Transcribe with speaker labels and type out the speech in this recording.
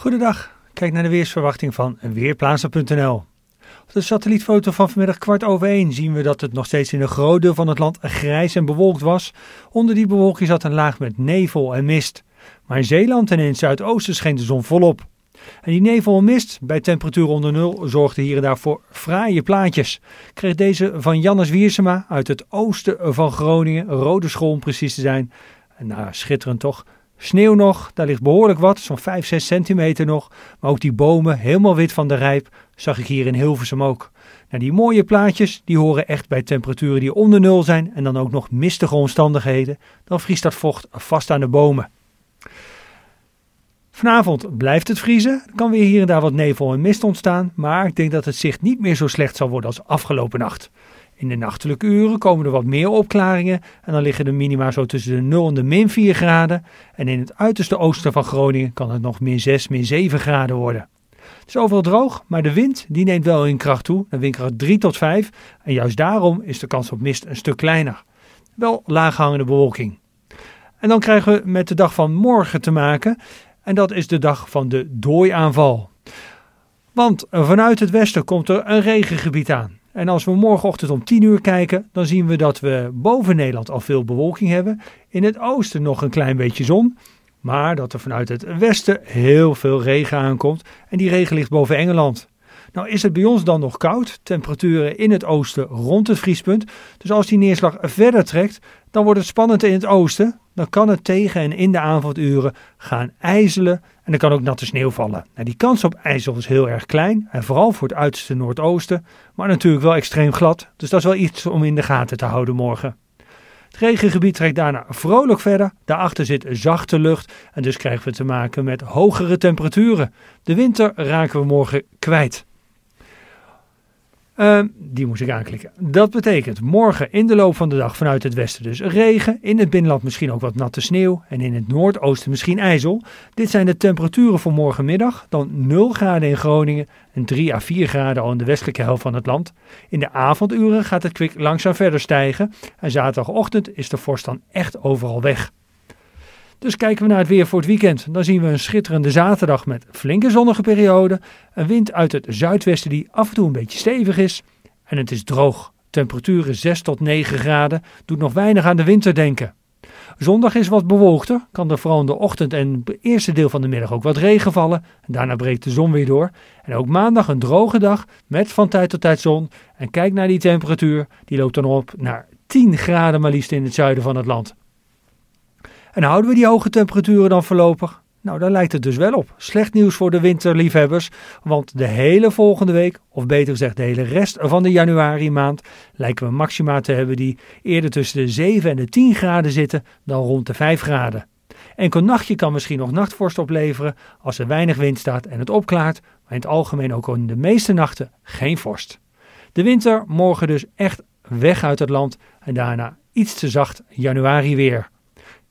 Speaker 1: Goedendag, kijk naar de weersverwachting van Weerplaatsen.nl. Op de satellietfoto van vanmiddag kwart over één zien we dat het nog steeds in een groot deel van het land grijs en bewolkt was. Onder die bewolking zat een laag met nevel en mist. Maar in Zeeland en in het zuidoosten scheen de zon volop. En die nevel en mist, bij temperatuur onder nul, zorgde hier en daar voor fraaie plaatjes. Kreeg deze van Jannes Wiersema uit het oosten van Groningen, Rode School om precies te zijn. Nou, schitterend toch? Sneeuw nog, daar ligt behoorlijk wat, zo'n 5, 6 centimeter nog. Maar ook die bomen, helemaal wit van de rijp, zag ik hier in Hilversum ook. Nou, die mooie plaatjes, die horen echt bij temperaturen die onder nul zijn en dan ook nog mistige omstandigheden. Dan vriest dat vocht vast aan de bomen. Vanavond blijft het vriezen. Er kan weer hier en daar wat nevel en mist ontstaan. Maar ik denk dat het zicht niet meer zo slecht zal worden als afgelopen nacht. In de nachtelijke uren komen er wat meer opklaringen en dan liggen de minima zo tussen de 0 en de min 4 graden. En in het uiterste oosten van Groningen kan het nog min 6, min 7 graden worden. Het is overal droog, maar de wind die neemt wel in kracht toe, naar windkracht 3 tot 5. En juist daarom is de kans op mist een stuk kleiner. Wel laaghangende bewolking. En dan krijgen we met de dag van morgen te maken. En dat is de dag van de dooiaanval. Want vanuit het westen komt er een regengebied aan. En als we morgenochtend om 10 uur kijken, dan zien we dat we boven Nederland al veel bewolking hebben. In het oosten nog een klein beetje zon. Maar dat er vanuit het westen heel veel regen aankomt. En die regen ligt boven Engeland. Nou is het bij ons dan nog koud, temperaturen in het oosten rond het vriespunt. Dus als die neerslag verder trekt, dan wordt het spannend in het oosten dan kan het tegen en in de avonduren gaan ijzelen. En er kan ook natte sneeuw vallen. Nou, die kans op ijzel is heel erg klein. En vooral voor het uiterste noordoosten. Maar natuurlijk wel extreem glad. Dus dat is wel iets om in de gaten te houden morgen. Het regengebied trekt daarna vrolijk verder. Daarachter zit zachte lucht. En dus krijgen we te maken met hogere temperaturen. De winter raken we morgen kwijt. Ehm, die moest ik aanklikken. Dat betekent morgen in de loop van de dag vanuit het westen dus regen. In het binnenland misschien ook wat natte sneeuw. En in het noordoosten misschien ijzel. Dit zijn de temperaturen voor morgenmiddag. Dan 0 graden in Groningen en 3 à 4 graden al in de westelijke helft van het land. In de avonduren gaat het kwik langzaam verder stijgen. En zaterdagochtend is de vorst dan echt overal weg. Dus kijken we naar het weer voor het weekend. Dan zien we een schitterende zaterdag met flinke zonnige periode. Een wind uit het zuidwesten die af en toe een beetje stevig is. En het is droog. Temperaturen 6 tot 9 graden. Doet nog weinig aan de winter denken. Zondag is wat bewolkter. Kan er vooral in de ochtend en het eerste deel van de middag ook wat regen vallen. daarna breekt de zon weer door. En ook maandag een droge dag met van tijd tot tijd zon. En kijk naar die temperatuur. Die loopt dan op naar 10 graden maar liefst in het zuiden van het land. En houden we die hoge temperaturen dan voorlopig? Nou, daar lijkt het dus wel op. Slecht nieuws voor de winterliefhebbers, want de hele volgende week, of beter gezegd de hele rest van de januari maand, lijken we maxima te hebben die eerder tussen de 7 en de 10 graden zitten dan rond de 5 graden. Enkel nachtje kan misschien nog nachtvorst opleveren als er weinig wind staat en het opklaart, maar in het algemeen ook in de meeste nachten geen vorst. De winter morgen dus echt weg uit het land en daarna iets te zacht januari weer.